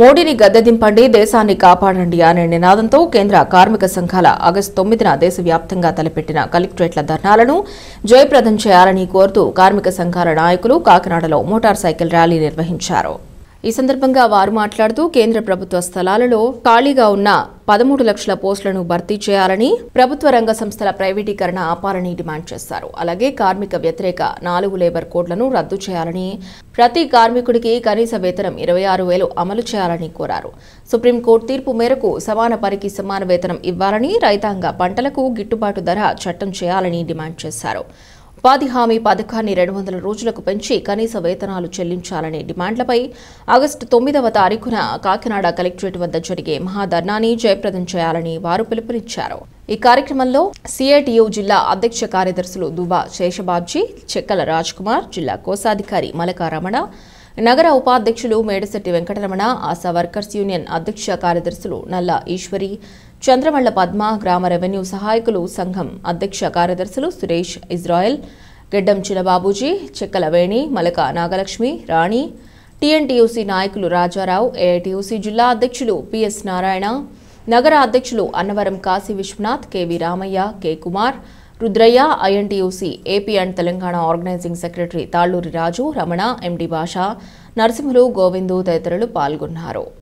మోడీని గద్దెదింపండి దేశాన్ని కాపాడండి అనే నినాదంతో కేంద్ర కార్మిక సంఘాల ఆగస్టు తొమ్మిదిన దేశవ్యాప్తంగా తలపెట్టిన కలెక్టరేట్ల ధర్నాలను జయప్రదం చేయాలని కోరుతూ కార్మిక సంఘాల నాయకులు కాకినాడలో మోటార్ సైకిల్ ర్యాలీ నిర్వహించారు ఈ సందర్భంగా వారు మాట్లాడుతూ కేంద్ర ప్రభుత్వ స్థలాలలో ఖాళీగా ఉన్న పదమూడు లక్షల పోస్టులను భర్తీ చేయాలని ప్రభుత్వ రంగ సంస్థల ప్రైవేటీకరణ ఆపాలని డిమాండ్ చేశారు అలాగే కార్మిక వ్యతిరేక నాలుగు లేబర్ కోడ్లను రద్దు చేయాలని ప్రతి కార్మికుడికి కనీస వేతనం ఇరవై ఆరు వేలు అమలు చేయాలని కోరారు సుప్రీంకోర్టు తీర్పు మేరకు సమాన పనికి సమాన వేతనం ఇవ్వాలని రైతాంగ పంటలకు గిట్టుబాటు ధర చట్టం చేయాలని డిమాండ్ చేశారు ఉపాధి హామీ పథకాన్ని రెండు వందల రోజులకు పెంచి కనీస వేతనాలు చెల్లించాలనే డిమాండ్లపై ఆగస్టు తొమ్మిదవ తారీఖున కాకినాడ కలెక్టరేట్ వద్ద జరిగే మహాధర్నాన్ని జయప్రదం చేయాలని వారు పిలుపునిచ్చారు ఈ కార్యక్రమంలో సిఐటియు జిల్లా అధ్యక్ష కార్యదర్శులు దుబా శేషబాబ్జీ చెక్కల కుమార్ జిల్లా కోశాధికారి మలకారమణ నగర ఉపాధ్యక్షులు మేడశెట్టి వెంకటరమణ ఆశా వర్కర్స్ యూనియన్ అధ్యక్ష కార్యదర్శులు నల్ల ఈశ్వరి చంద్రమళ్ల పద్మ గ్రామ రెవెన్యూ సహాయకులు సంఘం అధ్యక్ష కార్యదర్శులు సురేష్ ఇజ్రాయెల్ గెడ్డం చిన్నబాబుజీ చెక్కల వేణి మలక నాగలక్ష్మి రాణి టీఎన్టీయూసీ నాయకులు రాజారావు ఏఐటీయూసీ జిల్లా అధ్యక్షులు పిఎస్ నారాయణ నగర అధ్యక్షులు Annavaram Kasi Viswanath KV Ramaiah K Kumar Rudraiah INTUC AP and Telangana organising secretary Talluri Raju Ramana MD Basha Narasimhulu Govindu తదితరులు పాల్గొన్నారు